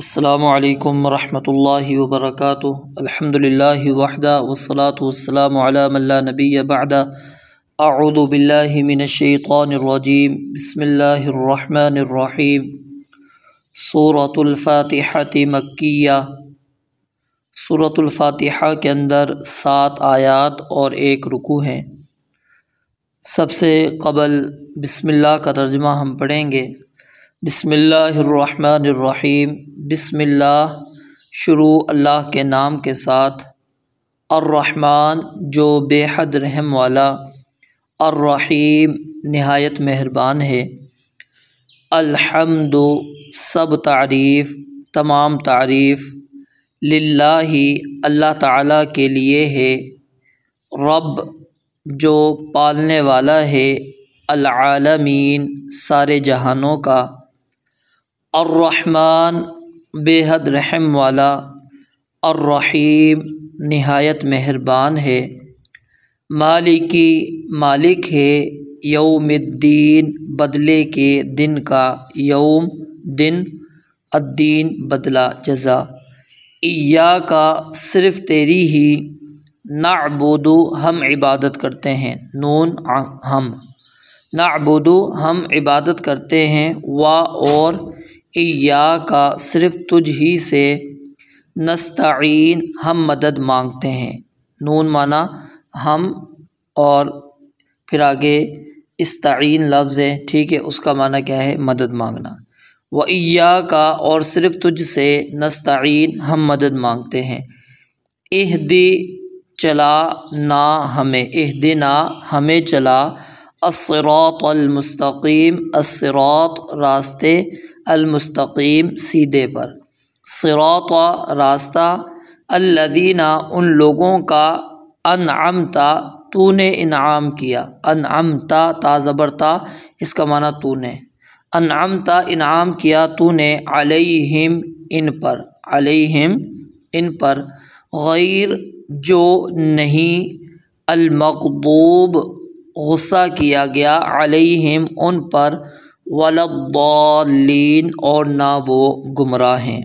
السلام علیکم ورحمۃ اللہ وبرکاتہ الحمد للہ وحدہ وسلاۃ وسلام علام اللہ نبی بعد اعوذ باللہ من الشیطان الرجیم بسم اللہ الرحمن الرحیم صورۃ الفاتحہ مکیہ صورۃ الفاتحہ کے اندر سات آیات اور ایک رکو ہیں سب سے قبل بسم اللہ کا ترجمہ ہم پڑھیں گے بسم اللہ الرحمن الرحیم بسم اللہ شروع اللہ کے نام کے ساتھ الرحمن جو بے حد رحم والا الرحیم نہایت مہربان ہے الحمد سب تعریف تمام تعریف للہ اللہ تعالیٰ کے لیے ہے رب جو پالنے والا ہے العالمین سارے جہانوں کا الرحمن بے حد رحم والا الرحیم نہایت مہربان ہے مالکی مالک ہے یوم الدین بدلے کے دن کا یوم دن الدین بدلہ جزا ایا کا صرف تیری ہی نعبدو ہم عبادت کرتے ہیں نون ہم نعبدو ہم عبادت کرتے ہیں وا اور یا کا صرف تجھ ہی سے نستعین ہم مدد مانگتے ہیں نون مانا ہم اور پھر آگے استعین لفظ ہے ٹھیک ہے اس کا معنی کیا ہے مدد مانگنا و ایا کا اور صرف تجھ سے نستعین ہم مدد مانگتے ہیں اہدی چلا نہ ہمیں اہدنا ہمیں چلا اسرات المستقیم الصراط راستے المستقیم سیدھے پر صراط و راستہ الدینہ ان لوگوں کا انعمتا تو نے انعام کیا انعمتا تا زبرتا اس کا معنی تو نے انعمتا انعام کیا تو نے علیہم ان پر علیہم ان پر غیر جو نہیں المقدوب غصہ کیا گیا علیہم ان پر ولدالین اور نہ وہ گمراہ ہیں